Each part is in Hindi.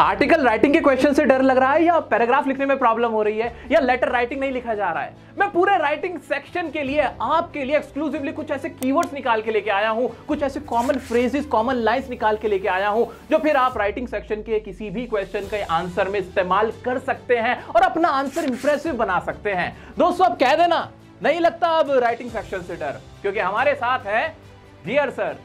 आर्टिकल राइटिंग के क्वेश्चन से डर लग रहा है या पैराग्राफ लिखने में प्रॉब्लम हो रही है या लेटर राइटिंग नहीं लिखा जा रहा है मैं पूरे राइटिंग सेक्शन के लिए आपके लिए एक्सक्लूसिवली कुछ ऐसे कीवर्ड्स निकाल के लेके आया हूं कुछ ऐसे कॉमन फ्रेजेस कॉमन लाइंस निकाल के लेके आया हूं जो फिर आप राइटिंग सेक्शन के किसी भी क्वेश्चन के आंसर में इस्तेमाल कर सकते हैं और अपना आंसर इंप्रेसिव बना सकते हैं दोस्तों अब कह देना नहीं लगता अब राइटिंग सेक्शन से डर क्योंकि हमारे साथ है डियर सर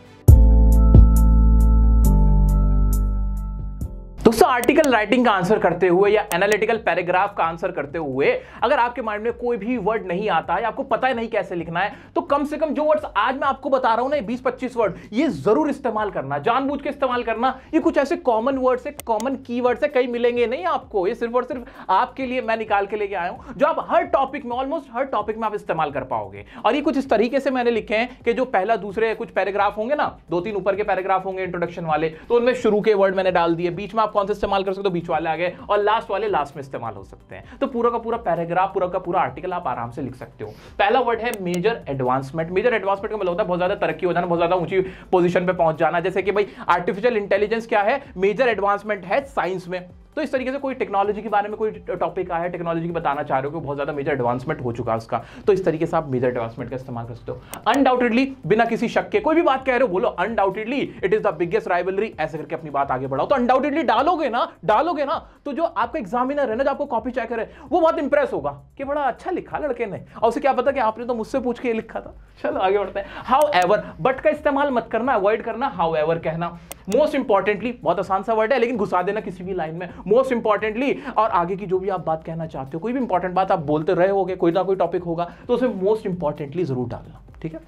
दोस्तों आर्टिकल राइटिंग का आंसर करते हुए या एनालिटिकल पैराग्राफ का आंसर करते हुए अगर आपके माइंड में कोई भी वर्ड नहीं आता है आपको पता ही नहीं कैसे लिखना है तो कम से कम जो वर्ड्स आज मैं आपको बता रहा हूं ना बीस पच्चीस वर्ड ये जरूर इस्तेमाल करना जानबूझ के इस्तेमाल करना ये कुछ ऐसे कॉमन वर्ड है कॉमन की वर्ड है कहीं मिलेंगे नहीं आपको ये सिर्फ और सिर्फ आपके लिए मैं निकाल के लेके आया हूं जो आप हर टॉपिक में ऑलमोस्ट हर टॉपिक में आप इस्तेमाल कर पाओगे और ये कुछ इस तरीके से मैंने लिखे हैं कि जो पहला दूसरे कुछ पैराग्राफ होंगे ना दो तीन ऊपर के पैराग्राफ होंगे इंट्रोडक्शन वाले तो उनमें शुरू के वर्ड मैंने डाल दिए बीच में आप कौन से इस्तेमाल कर सकते हो बीच वाले आगे और लास्ट वाले लास्ट में इस्तेमाल हो सकते हैं तो पूरा का पूरा पैराग्राफ पूरा का पूरा आर्टिकल आप आराम से लिख सकते हो पहला वर्ड है मेजर एडवांसमेंट मेजर एडवांसमेंट का मतलब होता है बहुत ज्यादा तरक्की हो जाना बहुत ज्यादा ऊंची पोजिशन पर पहुंच जाना जैसे कि भाई आर्टिफिशियल इंटेलिजेंस क्या है मेजर एडवांसमेंट है साइंस में तो इस तरीके से कोई टेक्नोलॉजी के बारे में कोई टॉपिक आया टेक्नोलॉजी की बताना चाह रहे हो कि बहुत ज़्यादा मेजर एडवांसमेंट हो चुका है उसका तो इस तरीके से आप मेजर एडवांसमेंट का इस्तेमाल कर सकते हो अनडाउटेडली बिना किसी शक के कोई भी बात कह रहे हो बोलो undoubtedly it is the biggest rivalry ऐसे करके अपनी बात आगे बढ़ाओ तो अनडाउटेडली डालोगे ना डालोगे ना तो जो आपका एग्जामिनर है ना जो आपको कॉपी चेक करे वो बहुत इंप्रेस होगा कि बड़ा अच्छा लिखा लड़के ने और उसे क्या पता कि आपने तो मुझसे पूछ के लिखा था चलो आगे बढ़ते हैं हाउ एवर बट का इस्तेमाल मत करना अवॉइड करना हाउ एवर कहना मोस्ट इंपॉर्टेंटली बहुत आसान सा वर्ड है लेकिन घुसा देना किसी भी लाइन में मोस्ट इंपॉर्टेंटली और आगे की जो भी आप बात कहना चाहते हो कोई भी इंपॉर्टेंट बात आप बोलते रहे होगे कोई ना कोई टॉपिक होगा तो उसे मोस्ट इंपॉर्टेंटली जरूर डालना ठीक है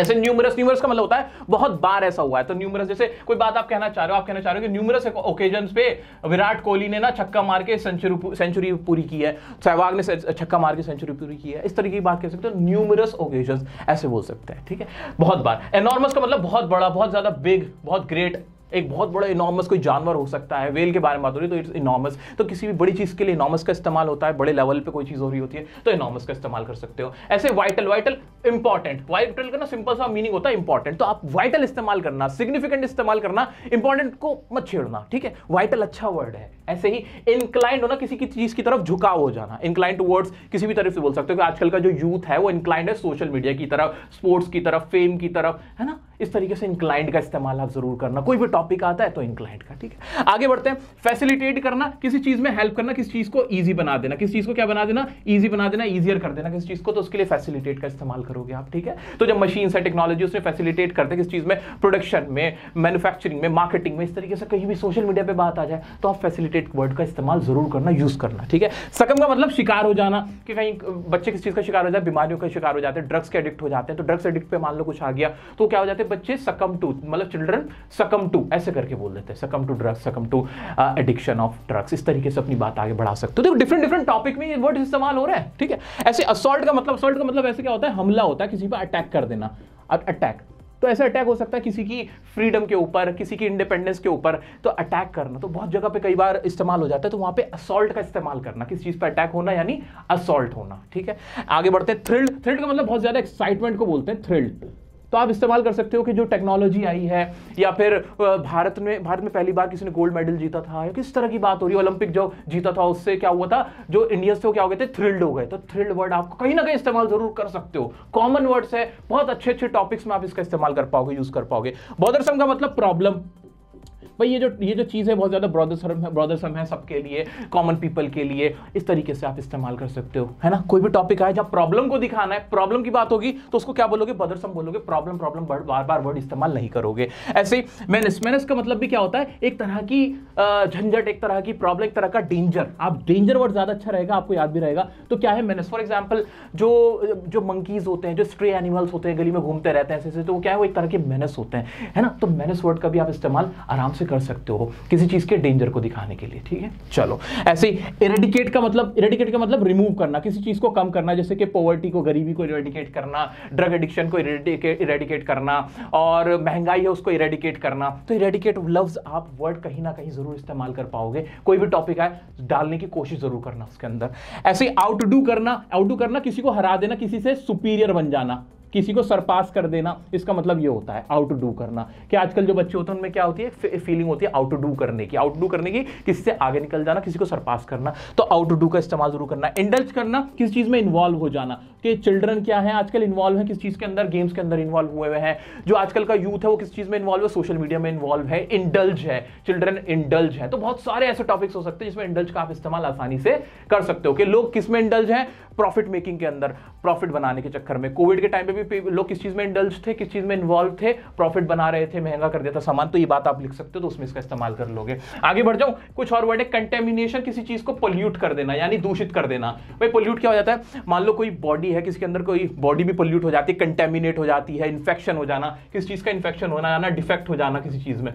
ऐसे न्यूमरस न्यूमरस का मतलब होता है बहुत बार ऐसा हुआ है तो न्यूमरस जैसे कोई बात आप कहना चाह रहे हो आप कहना चाह रहे हो कि न्यूमरस ओकेजन पे विराट कोहली ने ना छक्का मार के सेंचुरी सेंचुरी पूरी की है सहवाग ने छक्का मार के सेंचुरी पूरी की है इस तरीके की बात कह सकते हो न्यूमरस ओकेजन ऐसे बोल सकते हैं ठीक है बहुत बार एनॉर्मस का मतलब बहुत बड़ा बहुत ज्यादा बिग बहुत ग्रेट एक बहुत बड़ा इनॉमस कोई जानवर हो सकता है वेल के बारे में बात हो रही है तो इट्स इनॉमस तो किसी भी बड़ी चीज़ के लिए इनॉमस का इस्तेमाल होता है बड़े लेवल पे कोई चीज़ हो रही होती है तो इनॉमस का इस्तेमाल कर सकते हो ऐसे वाइटल वाइटल इंपॉर्टेंट वाइटल का ना सिंपल सा मीनिंग होता है इंपॉर्टेंट तो आप वाइटल इस्तेमाल करना सिग्निफिकेंट इस्तेमाल करना इंपॉर्टेंट को मत छेड़ना ठीक है वाइटल अच्छा वर्ड है ऐसे ही इंक्लाइंड होना किसी की चीज़ की तरफ झुकाव हो जाना इंक्लाइंड टू वर्ड्स किसी भी तरफ से बोल सकते हो कि आजकल का जो यूथ है वो इंक्लाइंड है सोशल मीडिया की तरफ स्पोर्ट्स की तरफ फेम की तरफ है ना इस तरीके से इंक्लाइंट का इस्तेमाल आप जरूर करना कोई भी टॉपिक आता है तो इंक्लाइंट का ठीक है आगे बढ़ते हैं फैसिलिटेट करना किसी चीज में हेल्प करना किसी चीज को ईजी बना देना किस चीज को क्या बना देना ईजी बना देना ईजियर कर देना किसी चीज को तो उसके लिए फैसिलिटेट का इस्तेमाल करोगे आप ठीक है तो जब मशीन है टेक्नोलॉजी उसमें फैसिलिटेट करते हैं किस चीज में प्रोडक्शन में मैनुफेक्चरिंग में मार्केटिंग में इस तरीके से कहीं भी सोशल मीडिया पर बात आ जाए तो आप फैसिलिटेट वर्ड का इस्तेमाल जरूर करना यूज करना ठीक है सकम का मतलब शिकार हो जाना कि कहीं बच्चे किस चीज का शिकार हो जाए बीमारियों का शिकार हो जाते हैं ड्रग्स के एडिक्ट हो जाते हैं तो ड्रग्स एडिक्ट मान लो कुछ आ गया तो क्या हो जाते हैं बच्चे सकम टू मतलब चिल्ड्रन सकम टू ऐसे करके बोल देते हैं succumb to drugs succumb to addiction of drugs इस तरीके से अपनी बात आगे बढ़ा सकते हो देखो डिफरेंट डिफरेंट टॉपिक में ये वर्ड इस्तेमाल हो रहा है ठीक है ऐसे असॉल्ट का मतलब असॉल्ट का मतलब ऐसे क्या होता है हमला होता है किसी पर अटैक कर देना अटैक तो ऐसा अटैक हो सकता है किसी की फ्रीडम के ऊपर किसी की इंडिपेंडेंस के ऊपर तो अटैक करना तो बहुत जगह पे कई बार इस्तेमाल हो जाता है तो वहां पे असॉल्ट का इस्तेमाल करना किसी चीज़ पे अटैक होना यानी असॉल्ट होना ठीक है आगे बढ़ते हैं थ्रिल्ड थ्रिल्ड का मतलब बहुत ज़्यादा एक्साइटमेंट को बोलते हैं थ्रिल्ड तो आप इस्तेमाल कर सकते हो कि जो टेक्नोलॉजी आई है या फिर भारत में भारत में पहली बार किसी ने गोल्ड मेडल जीता था या किस तरह की बात हो रही है ओलंपिक जो जीता था उससे क्या हुआ था जो इंडियंस थे क्या हो गए थे थ्रिल्ड हो गए तो थ्रिल्ड वर्ड आप कहीं ना कहीं इस्तेमाल जरूर कर सकते हो कॉमन वर्ड्स है बहुत अच्छे अच्छे टॉपिक्स में आप इसका इस्तेमाल कर पाओगे यूज कर पाओगे बॉदरसम का मतलब प्रॉब्लम भाई ये जो ये जो चीज़ है बहुत ज़्यादा ब्रॉदरसम है ब्रॉदरसम है सबके लिए कॉमन पीपल के लिए इस तरीके से आप इस्तेमाल कर सकते हो है ना कोई भी टॉपिक आए जब प्रॉब्लम को दिखाना है प्रॉब्लम की बात होगी तो उसको क्या बोलोगे ब्रदर सम बोलोगे प्रॉब्लम प्रॉब्लम बार बार वर्ड इस्तेमाल नहीं करोगे ऐसे ही मेनस मेनस का मतलब भी क्या होता है एक तरह की झंझट एक तरह की प्रॉब्लम एक तरह का डेंजर आप डेंजर वर्ड ज़्यादा अच्छा रहेगा आपको याद भी रहेगा तो क्या है मेनस फॉर एग्जाम्पल जो जो मंकीज होते हैं जो स्ट्रे एनिमल्स होते हैं गली में घूमते रहते हैं ऐसे तो क्या है वो एक तरह के मेनस होते हैं है ना तो मेनस वर्ड का भी आप इस्तेमाल आराम से कर सकते हो किसी चीज़ के डेंजर को दिखाने के लिए ठीक है चलो ऐसे इरेडिकेट का मतलब इरेडिकेट का मतलब रिमूव करना किसी चीज़ को कम करना जैसे कि पॉवर्टी को गरीबी को इरेडिकेट करना ड्रग एडिक्शन को इरेडिकेट करना और महंगाई है उसको इरेडिकेट करना तो इरेडिकेट लव्स आप वर्ड कहीं ना कहीं ज़रूर इस्तेमाल कर पाओगे कोई भी टॉपिक आए डालने की कोशिश ज़रूर करना उसके अंदर ऐसे ही आउट डू करना आउट डू करना किसी को हरा देना किसी से सुपीरियर बन जाना किसी को सरपास कर देना इसका मतलब ये होता है आउट डू करना कि आजकल जो बच्चे होते हैं उनमें क्या होती है फीलिंग होती है आउट डू करने की आउट डू करने की किसी से आगे निकल जाना किसी को सरपास करना तो आउट डू का इस्तेमाल जरूर करना इंडल्ज करना किस चीज़ में इन्वॉल्व हो जाना कि चिल्ड्रन क्या है आजकल इन्वॉल्व है किस चीज़ के अंदर गेम्स के अंदर इन्वॉल्व हुए हुए हैं जो आजकल का यूथ है वो किस चीज़ में इन्वॉल्व है सोशल मीडिया में इन्वॉल्व है इंडल्ज है चिल्ड्रन इंडल्ज है तो बहुत सारे ऐसे टॉपिक्स हो सकते हैं जिसमें इंडल्ज का आप इस्तेमाल आसानी से कर सकते हो कि लोग किस में इंडल्ज है प्रॉफिट मेकिंग के अंदर प्रॉफिट बनाने के चक्कर में कोविड के टाइम पे भी भी लोग किस चीज़ में इंडल्ज थे किस चीज़ में इन्वॉल्व थे प्रॉफिट बना रहे थे महंगा कर दिया था सामान तो ये बात आप लिख सकते हो तो उसमें इसका इस्तेमाल कर लोगे आगे बढ़ जाऊं कुछ और वर्ड है कंटेमिनेशन किसी चीज़ को पोल्यूट कर देना यानी दूषित कर देना भाई पोल्यूट क्या हो जाता है मान लो कोई बॉडी है किसी के अंदर कोई बॉडी भी पोल्यूट हो जाती है कंटेमिनेट हो जाती है इन्फेक्शन हो जाना किस चीज़ का इन्फेक्शन होना डिफेक्ट हो जाना किसी चीज़ में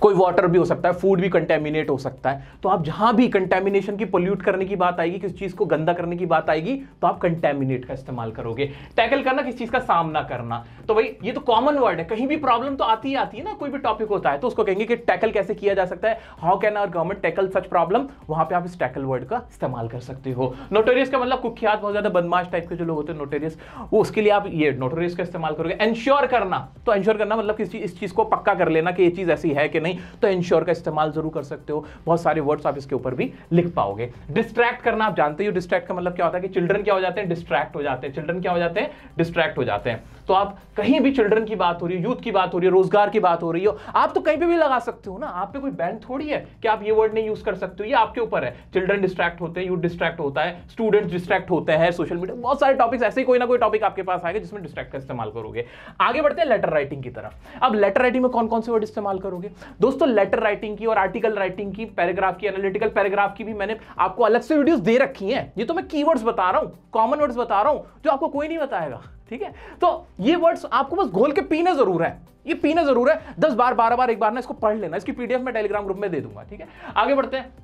कोई वाटर भी हो सकता है फूड भी कंटेमिनेट हो सकता है तो आप जहां भी कंटेमिनेशन की पोल्यूट करने की बात आएगी किस चीज को गंदा करने की बात आएगी तो आप कंटेमिनेट का इस्तेमाल करोगे टैकल करना किस चीज का सामना करना तो भाई ये तो कॉमन वर्ड है कहीं भी प्रॉब्लम तो आती ही आती है ना कोई भी टॉपिक होता है तो उसको कहेंगे कि टैकल कैसे किया जा सकता है how can our government tackle such problem वहां पर आप इस टैकल वर्ड का इस्तेमाल कर सकते हो नोटोरियस का मतलब कुख्यात बहुत ज्यादा बदमाश टाइप के जो लोग होते हैं नोटोरियस वो उसके लिए आप ये नोटोरियस का इस्तेमाल करोगे एंश्योर करना तो एंश्योर करना मतलब इस चीज को पक्का कर लेना कि ये चीज ऐसी है कि नहीं तो इंश्योर का इस्तेमाल जरूर कर सकते हो बहुत सारे वर्ड्स आप इसके ऊपर भी लिख पाओगे डिस्ट्रैक्ट करना आप जानते हो डिस्ट्रैक्ट का मतलब क्या होता है कि चिल्ड्रन क्या हो जाते हैं डिस्ट्रैक्ट हो जाते हैं चिल्ड्रन क्या हो जाते हैं डिस्ट्रैक्ट हो जाते हैं तो आप कहीं भी चिल्ड्रन की बात हो रही है यूथ की बात हो रही है रोजगार की बात हो रही हो आप तो कहीं पर भी लगा सकते हो ना आप पे कोई बैन थोड़ी है कि आप ये वर्ड नहीं यूज कर सकते हो ये आपके ऊपर है चिल्ड्रन डिस्ट्रैक्ट होते हैं यूथ डिस्ट्रैक्ट होता है स्टूडेंट्स डिस्ट्रैक्ट होते हैं सोशल मीडिया बहुत सारे टॉपिक्स ऐसे ही कोई ना कोई टॉपिक आपके पास आएगा जिसमें डिस्ट्रैक्ट का इस्तेमाल करोगे आगे बढ़ते हैं लेटर राइटिंग की तरफ अब लेटर राइटिंग में कौन कौन से वर्ड इस्तेमाल करोगे दोस्तों लेटर राइटिंग की और आर्टिकल राइटिंग की पैराग्राफ की एनालिटिकल पैराग्राफ की भी मैंने आपको अलग से वीडियोस दे रखी हैं ये तो मैं कीवर्ड्स बता रहा हूँ कॉमन वर्ड्स बता रहा हूँ जो आपको कोई नहीं बताएगा ठीक है तो ये वर्ड्स आपको बस घोल के पीने जरूर है ये पीने जरूर है दस बार बारह बार एक बार ना इसको पढ़ लेना इसकी पीडीएफ में टेलीग्राम ग्रुप में दे दूंगा ठीक है आगे बढ़ते हैं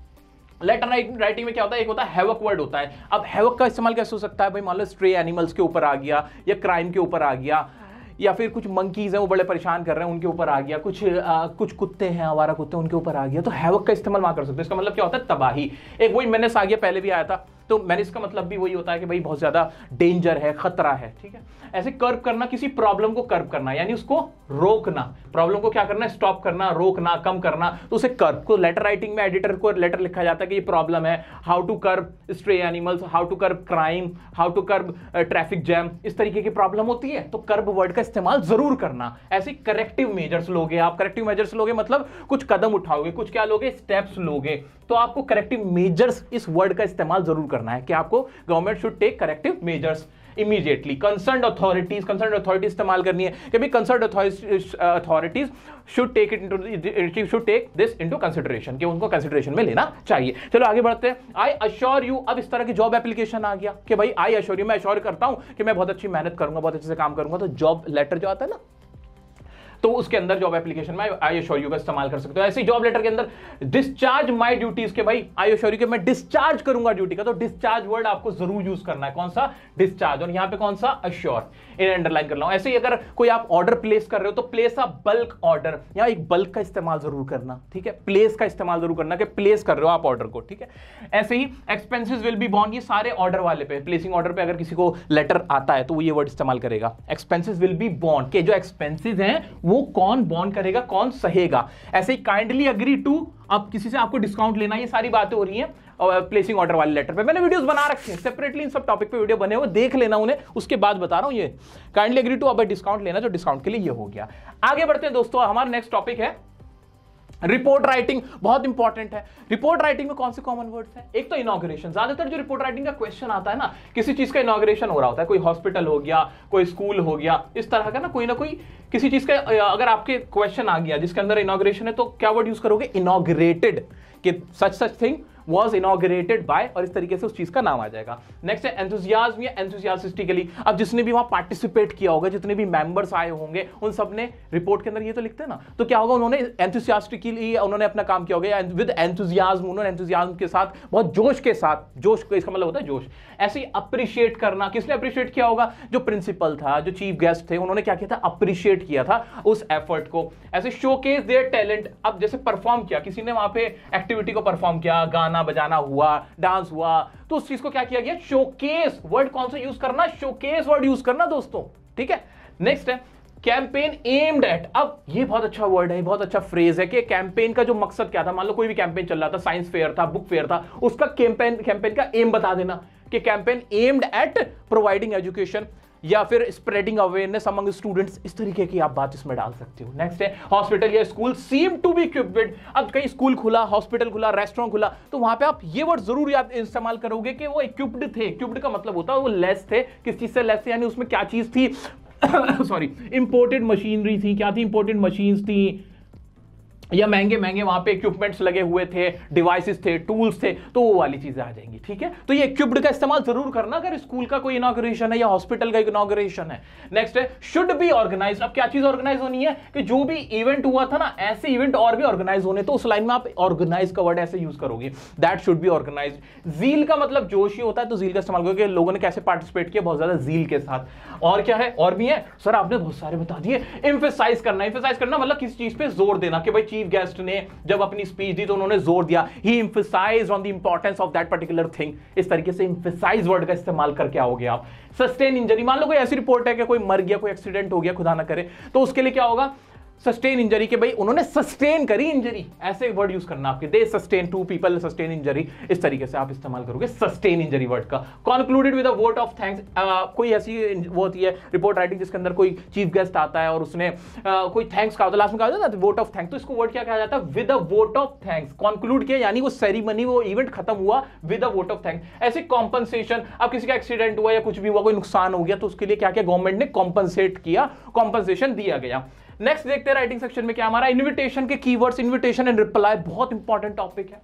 लेटर राइटिंग में क्या होता है एक होता है हैवक वर्ड होता है अब हैवक का इस्तेमाल कैसे हो सकता है भाई मान लो स्ट्रे एनिमल्स के ऊपर आ गया या क्राइम के ऊपर आ गया या फिर कुछ मंकीज हैं वो बड़े परेशान कर रहे हैं उनके ऊपर आ गया कुछ आ, कुछ कुत्ते हैं हमारा कुत्ते उनके ऊपर आ गया तो हैवक का इस्तेमाल वहां कर सकते हैं इसका मतलब क्या होता है तबाही एक वही मैंने आ गया पहले भी आया था तो मैरिज का मतलब भी वही होता है कि भाई बहुत ज़्यादा डेंजर है खतरा है ठीक है ऐसे कर्व करना किसी प्रॉब्लम को कर्व करना यानी उसको रोकना प्रॉब्लम को क्या करना स्टॉप करना रोकना कम करना तो उसे कर्व तो को लेटर राइटिंग में एडिटर को लेटर लिखा जाता है कि ये प्रॉब्लम है how to curb stray animals how to curb crime how to curb traffic jam इस तरीके की प्रॉब्लम होती है तो कर्व वर्ड का इस्तेमाल जरूर करना ऐसे करेक्टिव मेजर्स लोगे आप करेक्टिव मेजर्स लोगे मतलब कुछ कदम उठाओगे कुछ क्या लोगे स्टेप्स लोगे तो आपको करेक्टिव मेजर्स इस वर्ड का इस्तेमाल जरूर करना है कि आपको government should take corrective measures immediately concern authorities concern authority इस्तेमाल करनी है कि भाई concern authorities should take it into should take this into consideration कि उनको कंसिडरेशन में लेना चाहिए चलो आगे बढ़ते हैं आई अश्योर यू अब इस तरह की जॉब एप्लीकेशन आ गया कि भाई आई अश्योर यू मैं अश्योर करता हूँ कि मैं बहुत अच्छी मेहनत करूंगा बहुत अच्छे से काम करूंगा तो जॉब लेटर जो आता है ना तो उसके अंदर जॉब एप्लीकेशन में आई एश्योर यू का इस्तेमाल कर सकते हो ऐसे जॉब लेटर के अंदर डिस्चार्ज माई ड्यूटीज के भाई आई एश्योर यू के मैं डिस्चार्ज करूंगा ड्यूटी का तो डिस्चार्ज वर्ड आपको जरूर यूज करना है कौन सा डिस्चार्ज और यहां पे कौन सा अश्योर इन अंडरलाइन कर लाऊ ऐसे ही अगर कोई आप ऑर्डर प्लेस कर रहे हो तो प्लेस अ बल्क ऑर्डर या एक बल्क का इस्तेमाल जरूर करना ठीक है प्लेस का इस्तेमाल जरूर करना कि प्लेस कर रहे हो आप ऑर्डर को ठीक है ऐसे ही एक्सपेंसिस विल बी बॉन्ड ये सारे ऑर्डर वाले पे प्लेसिंग ऑर्डर पे अगर किसी को लेटर आता है तो वो ये वर्ड इस्तेमाल करेगा एक्सपेंसिस विल बी बॉन्ड के जो एक्सपेंसिस हैं वो कौन बॉन्ड करेगा कौन सहेगा ऐसे ही काइंडली अग्री टू आप किसी से आपको डिस्काउंट लेना ये सारी बातें हो रही हैं प्लेसिंग ऑर्डर वाले लेटर पे मैंने वीडियोस बना रखे हैं सेपरेटली इन सब टॉपिक पे वीडियो बने हुए देख लेना उन्हें उसके बाद बता रहा हूं ये काइंडली अग्री टू अब डिस्काउंट लेना जो डिस्काउंट के लिए ये हो गया आगे बढ़ते हैं दोस्तों हमारा नेक्स्ट टॉपिक है रिपोर्ट राइटिंग बहुत इंपॉर्टेंट है रिपोर्ट राइटिंग में कौन से कॉमन वर्ड्स हैं एक तो इनोग्रेशन ज्यादातर जो रिपोर्ट राइटिंग का क्वेश्चन आता है ना किसी चीज का इनोग्रेशन हो रहा होता है कोई हॉस्पिटल हो गया कोई स्कूल हो गया इस तरह का ना कोई ना कोई किसी चीज का अगर आपके क्वेश्चन आ गया जिसके अंदर इनोग्रेशन है तो क्या वर्ड यूज करोगे इनोग्रेटेड कि such such thing was inaugurated by और इस तरीके से उस चीज का नाम आ जाएगा नेक्स्ट है एंथुजियाज या एंथुजियास्टिकली अब जिसने भी वहां पार्टिसिपेट किया होगा जितने भी मेंबर्स आए होंगे उन सब ने रिपोर्ट के अंदर ये तो लिखते हैं ना तो क्या होगा उन्होंने एंथुसियास्टिकली उन्होंने अपना काम किया होगा विद एंथुजियाज उन्होंने एंथुजियाज के साथ बहुत जोश के साथ जोश इसका मतलब होता है जोश ऐसे ही अप्रिशिएट करना किसने अप्रिशिएट किया होगा जो प्रिंसिपल था जो चीफ गेस्ट थे उन्होंने क्या किया था अप्रिशिएट किया था उस एफर्ट को ऐसे शोकेस देयर टैलेंट अब जैसे परफॉर्म किया किसी ने वहां पे एक्टिविटी को परफॉर्म किया गाना गाना बजाना हुआ डांस हुआ तो उस चीज को क्या किया गया शोकेस वर्ड कौन सा यूज करना शोकेस वर्ड यूज करना दोस्तों ठीक है नेक्स्ट है कैंपेन एम्ड एट अब ये बहुत अच्छा वर्ड है बहुत अच्छा फ्रेज है कि कैंपेन का जो मकसद क्या था मान लो कोई भी कैंपेन चल रहा था साइंस फेयर था बुक फेयर था उसका कैंपेन कैंपेन का एम बता देना कि campaign aimed at providing education या फिर स्प्रेडिंग अवेयरनेस अमंग स्टूडेंट्स इस तरीके की आप बात इसमें डाल सकते हो नेक्स्ट है हॉस्पिटल या school seem to be equipped अब कहीं स्कूल खुला हॉस्पिटल खुला रेस्टोरेंट खुला तो वहां पे आप ये वर्ड जरूर याद इस्तेमाल करोगे कि वो इक्विप्ड थे इक्विप्ड का मतलब होता है वो लेस थे किस चीज से लेस थे यानी उसमें क्या चीज थी सॉरी इंपोर्टेड मशीनरी थी क्या थी इंपोर्टेड मशीन थी या महंगे महंगे वहां पे इक्विपमेंट्स लगे हुए थे डिवाइसेस थे टूल्स थे तो वो वाली चीजें आ जाएंगी ठीक है तो ये इक्विप्ड का इस्तेमाल जरूर करना अगर स्कूल का कोई इनाग्रेशन है या हॉस्पिटल का इनाग्रेशन है नेक्स्ट है शुड बी ऑर्गेनाइज अब क्या चीज ऑर्गेनाइज होनी है कि जो भी इवेंट हुआ था ना ऐसे इवेंट और भी ऑर्गेनाइज होने तो उस लाइन में आप ऑर्गेनाइज का वर्ड ऐसे यूज करोगे that should be organised zeal का मतलब जोश ही होता है तो जील का इस्तेमाल करोगे लोगों ने कैसे पार्टिसिपेट किया बहुत ज्यादा जील के साथ और क्या है और भी है सर आपने बहुत सारे बता दिए इम्फेसाइज करना इम्फेसाइज करना मतलब किसी चीज पे जोर देना कि भाई चीज चीफ गेस्ट ने जब अपनी स्पीच दी तो उन्होंने जोर दिया he emphasise on the importance of that particular thing इस तरीके से इंफिसाइज वर्ड का इस्तेमाल करके आओगे आप सस्टेन इंजरी मान लो कोई ऐसी रिपोर्ट है कि कोई मर गया कोई एक्सीडेंट हो गया खुदा ना करे तो उसके लिए क्या होगा सस्टेन इंजरी के भाई उन्होंने सस्टेन करी इंजरी ऐसे वर्ड यूज करना आपके they sustain two people sustain injury इस तरीके से आप इस्तेमाल करोगे सस्टेन इंजरी वर्ड का concluded with a vote of thanks कोई ऐसी वो होती है रिपोर्ट राइटिंग जिसके अंदर कोई चीफ गेस्ट आता है और उसने uh, कोई थैंक्स कहा लास्ट तो में कहा ना वोट ऑफ थैंक्स तो इसको वर्ड क्या कहा जाता है with a vote of thanks conclude किया यानी वो सेरेमनी वो इवेंट खत्म हुआ with a vote of thanks ऐसे कॉम्पनसेशन अब किसी का एक्सीडेंट हुआ या कुछ भी हुआ कोई नुकसान हो गया तो उसके लिए क्या क्या गवर्नमेंट ने कॉम्पनसेट किया कॉम्पनसेशन दिया गया नेक्स्ट देखते हैं राइटिंग सेक्शन में क्या हमारा इनविटेशन के कीवर्ड्स इन्विटेशन एंड रिप्लाई बहुत इंपॉर्टेंट टॉपिक है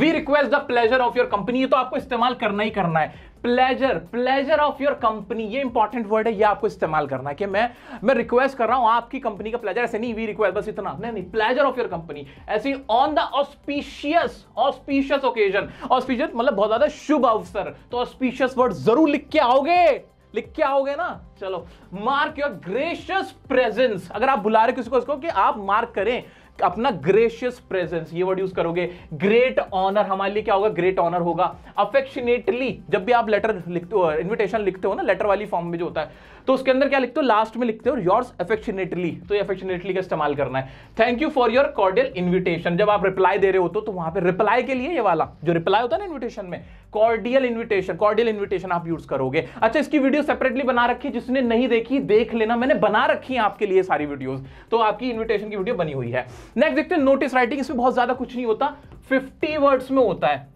we request the pleasure of your company ये तो आपको इस्तेमाल करना ही करना है pleasure pleasure of your company ये इंपॉर्टेंट वर्ड है ये आपको इस्तेमाल करना है कि मैं मैं रिक्वेस्ट कर रहा हूं आपकी कंपनी का प्लेजर ऐसे नहीं वी रिक्वेस्ट बस इतना नहीं नहीं प्लेजर ऑफ योर कंपनी ऐसे on the auspicious auspicious occasion auspicious मतलब बहुत ज्यादा शुभ अवसर तो ऑस्पिशियस वर्ड जरूर लिख के आओगे लिख के आओगे ना चलो मार्क योर ग्रेशियस प्रेजेंस अगर आप बुला रहे किसी को उसको कि आप मार्क करें अपना ग्रेशियस प्रेजेंस ये वर्ड यूज करोगे ग्रेट ऑनर हमारे लिए क्या होगा ग्रेट ऑनर होगा अफेक्शनेटली जब भी आप लेटर लिखते हो इन्विटेशन लिखते हो ना लेटर वाली फॉर्म में जो होता है तो उसके अंदर क्या लिखते हो लास्ट में लिखते हो योर्स अफेक्शनेटली तो अफेक्शनेटली का इस्तेमाल करना है thank you for your cordial invitation जब आप रिप्लाई दे रहे हो तो वहां पर रिप्लाई के लिए ये वाला जो रिप्लाई होता है ना इन्विटेशन में कॉर्डियल इन्विटेशन कॉर्डियल इन्विटेशन आप यूज करोगे अच्छा इसकी वीडियो सेपरेटली बना रखी जिसने नहीं देखी देख लेना मैंने बना रखी है आपके लिए सारी वीडियोस तो आपकी इन्विटेशन की वीडियो बनी हुई है नेक्स्ट देखते हैं नोटिस राइटिंग इसमें बहुत ज्यादा कुछ नहीं होता 50 वर्ड्स में होता है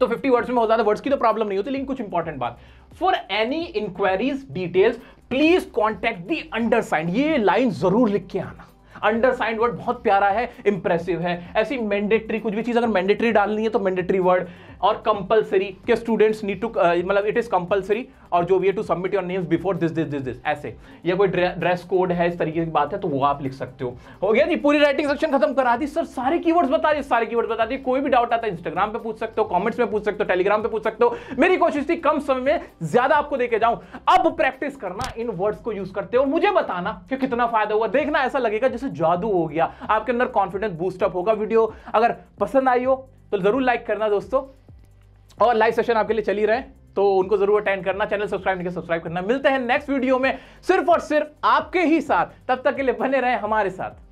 तो 50 वर्ड्स में बहुत ज्यादा वर्ड्स की तो प्रॉब्लम नहीं होती लेकिन कुछ इंपॉर्टेंट बात for any enquiries details please contact the undersigned ये लाइन जरूर लिख के आना अंडर साइन वर्ड बहुत प्यारा है इंप्रेसिव है ऐसी मैंडेटरी कुछ भी चीज़ अगर मैंडेटरी डालनी है तो मैंडेटरी वर्ड और कंपलसरी के स्टूडेंट्स नीड टू मतलब इट इज़ कंपलसरी और जो we to submit your names before this this this this ऐसे या कोई ड्रेस कोड है इस तरीके की बात है तो वो आप लिख सकते हो हो गया जी पूरी राइटिंग सेक्शन खत्म करा दी सर सारे कीवर्ड्स बता दिए सारे कीवर्ड्स बता दिए कोई भी डाउट आता है इंस्टाग्राम पे पूछ सकते हो कमेंट्स में पूछ सकते हो टेलीग्राम पे पूछ सकते हो मेरी कोशिश थी कम समय में ज्यादा आपको देके जाऊं अब प्रैक्टिस करना इन वर्ड्स को यूज करते हो मुझे बताना कि कितना फायदा हुआ देखना ऐसा लगेगा जैसे जादू हो गया आपके अंदर कॉन्फिडेंस बूस्टअप होगा वीडियो अगर पसंद आई हो तो जरूर लाइक करना दोस्तों और लाइव सेशन आपके लिए चली रहे तो उनको जरूर अटेंड करना चैनल सब्सक्राइब नहीं सब्सक्राइब करना मिलते हैं नेक्स्ट वीडियो में सिर्फ और सिर्फ आपके ही साथ तब तक के लिए बने रहे हमारे साथ